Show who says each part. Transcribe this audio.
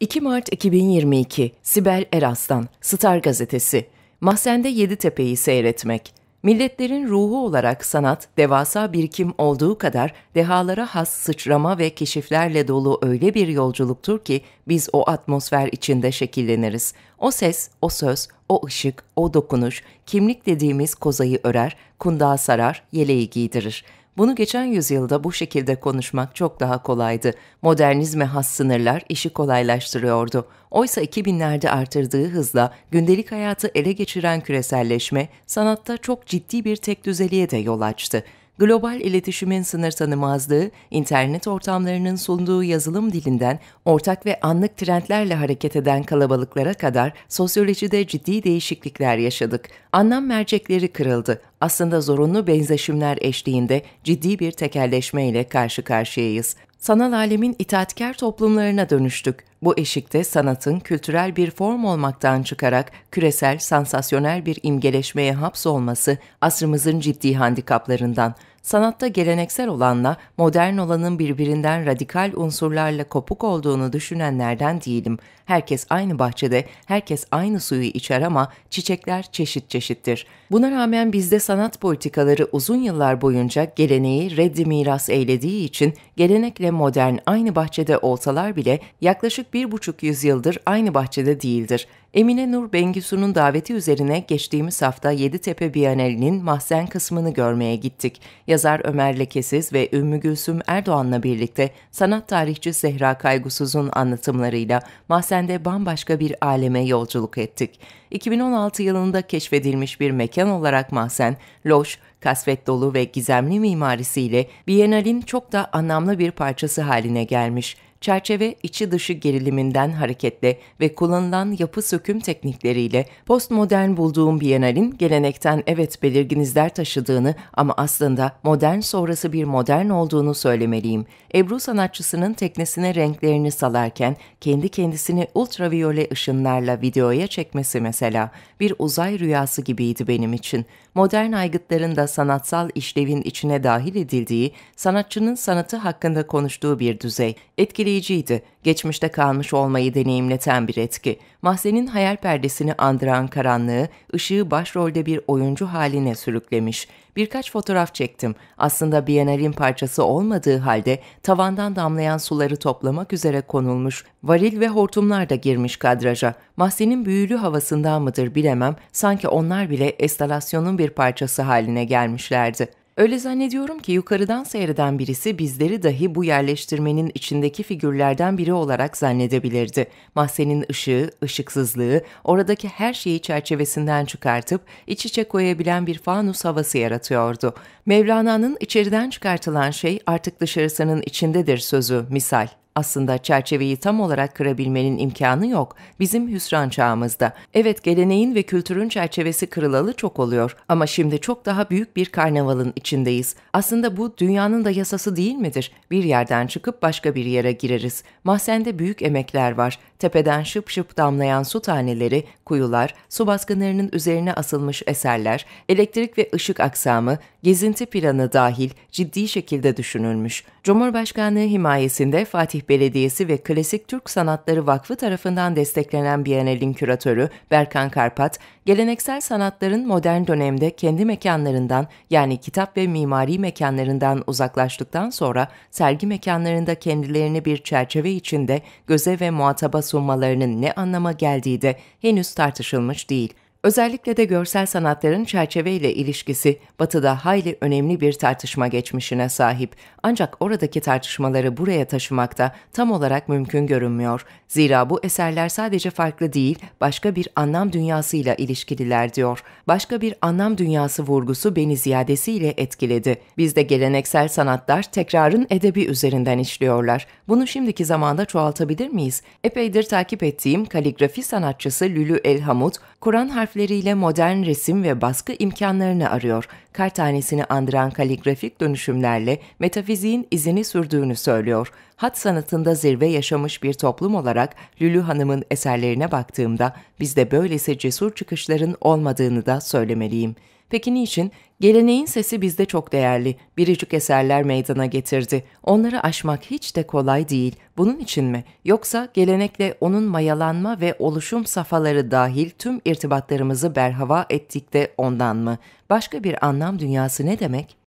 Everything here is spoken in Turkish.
Speaker 1: 2 Mart 2022 Sibel Eraslan Star Gazetesi Mahsende Yeditepe'yi seyretmek Milletlerin ruhu olarak sanat, devasa birikim olduğu kadar dehalara has sıçrama ve keşiflerle dolu öyle bir yolculuktur ki biz o atmosfer içinde şekilleniriz. O ses, o söz, o ışık, o dokunuş, kimlik dediğimiz kozayı örer, kundağı sarar, yeleği giydirir.'' Bunu geçen yüzyılda bu şekilde konuşmak çok daha kolaydı. Modernizme has sınırlar işi kolaylaştırıyordu. Oysa 2000'lerde artırdığı hızla gündelik hayatı ele geçiren küreselleşme sanatta çok ciddi bir tekdüzeliğe de yol açtı global iletişimin sınır tanımazlığı, internet ortamlarının sunduğu yazılım dilinden ortak ve anlık trendlerle hareket eden kalabalıklara kadar sosyolojide ciddi değişiklikler yaşadık. Anlam mercekleri kırıldı. Aslında zorunlu benzeşimler eşliğinde ciddi bir tekelleşme ile karşı karşıyayız sanal alemin itaatkar toplumlarına dönüştük. Bu eşikte sanatın kültürel bir form olmaktan çıkarak küresel, sansasyonel bir imgeleşmeye hapsolması asrımızın ciddi handikaplarından sanatta geleneksel olanla modern olanın birbirinden radikal unsurlarla kopuk olduğunu düşünenlerden değilim. Herkes aynı bahçede, herkes aynı suyu içer ama çiçekler çeşit çeşittir. Buna rağmen bizde sanat politikaları uzun yıllar boyunca geleneği reddi miras eylediği için gelenekle modern aynı bahçede olsalar bile yaklaşık bir buçuk yüzyıldır aynı bahçede değildir. Emine Nur Bengisu'nun daveti üzerine geçtiğimiz hafta Yeditepe Bienalinin mahzen kısmını görmeye gittik. Yazar Ömer Lekesiz ve Ümmü Gülsüm Erdoğan'la birlikte sanat tarihçi Zehra Kaygusuz'un anlatımlarıyla mahzende bambaşka bir aleme yolculuk ettik. 2016 yılında keşfedilmiş bir mekan olarak mahzen, loş, kasvet dolu ve gizemli mimarisiyle Bienalin çok da anlamlı bir parçası haline gelmiş.'' çerçeve içi dışı geriliminden hareketle ve kullanılan yapı söküm teknikleriyle postmodern bulduğum Biennale'in gelenekten evet belirgin izler taşıdığını ama aslında modern sonrası bir modern olduğunu söylemeliyim. Ebru sanatçısının teknesine renklerini salarken kendi kendisini ultraviyole ışınlarla videoya çekmesi mesela bir uzay rüyası gibiydi benim için. Modern aygıtların da sanatsal işlevin içine dahil edildiği, sanatçının sanatı hakkında konuştuğu bir düzey. Etkili etkileyiciydi. Geçmişte kalmış olmayı deneyimleten bir etki. Mahzenin hayal perdesini andıran karanlığı, ışığı başrolde bir oyuncu haline sürüklemiş. Birkaç fotoğraf çektim. Aslında Biennale'in parçası olmadığı halde tavandan damlayan suları toplamak üzere konulmuş. Varil ve hortumlar da girmiş kadraja. Mahzenin büyülü havasından mıdır bilemem, sanki onlar bile estalasyonun bir parçası haline gelmişlerdi.'' Öyle zannediyorum ki yukarıdan seyreden birisi bizleri dahi bu yerleştirmenin içindeki figürlerden biri olarak zannedebilirdi. Mahzenin ışığı, ışıksızlığı, oradaki her şeyi çerçevesinden çıkartıp iç içe koyabilen bir fanus havası yaratıyordu. Mevlana'nın içeriden çıkartılan şey artık dışarısının içindedir sözü misal. Aslında çerçeveyi tam olarak kırabilmenin imkanı yok bizim hüsran çağımızda. Evet geleneğin ve kültürün çerçevesi kırılalı çok oluyor ama şimdi çok daha büyük bir karnavalın içindeyiz. Aslında bu dünyanın da yasası değil midir? Bir yerden çıkıp başka bir yere gireriz. Mahsende büyük emekler var. Tepeden şıp şıp damlayan su taneleri, kuyular, su baskınlarının üzerine asılmış eserler, elektrik ve ışık aksamı, gezinti planı dahil ciddi şekilde düşünülmüş. Cumhurbaşkanlığı himayesinde Fatih Belediyesi ve Klasik Türk Sanatları Vakfı tarafından desteklenen Bienal'in küratörü Berkan Karpat, geleneksel sanatların modern dönemde kendi mekanlarından yani kitap ve mimari mekanlarından uzaklaştıktan sonra sergi mekanlarında kendilerini bir çerçeve içinde göze ve muhataba sunmalarının ne anlama geldiği de henüz tartışılmış değil. Özellikle de görsel sanatların çerçeve ile ilişkisi Batı'da hayli önemli bir tartışma geçmişine sahip. Ancak oradaki tartışmaları buraya taşımakta tam olarak mümkün görünmüyor. Zira bu eserler sadece farklı değil, başka bir anlam dünyasıyla ilişkililer diyor. Başka bir anlam dünyası vurgusu beni ziyadesiyle etkiledi. Bizde geleneksel sanatlar tekrarın edebi üzerinden işliyorlar. Bunu şimdiki zamanda çoğaltabilir miyiz? Epeydir takip ettiğim kaligrafi sanatçısı Lülü Elhamut, Kur'an harf harfleriyle modern resim ve baskı imkanlarını arıyor. Kar tanesini andıran kaligrafik dönüşümlerle metafiziğin izini sürdüğünü söylüyor. Hat sanatında zirve yaşamış bir toplum olarak Lülü Hanım'ın eserlerine baktığımda bizde böylesi cesur çıkışların olmadığını da söylemeliyim.'' Peki niçin? Geleneğin sesi bizde çok değerli. Biricik eserler meydana getirdi. Onları aşmak hiç de kolay değil. Bunun için mi? Yoksa gelenekle onun mayalanma ve oluşum safaları dahil tüm irtibatlarımızı berhava ettik de ondan mı? Başka bir anlam dünyası ne demek?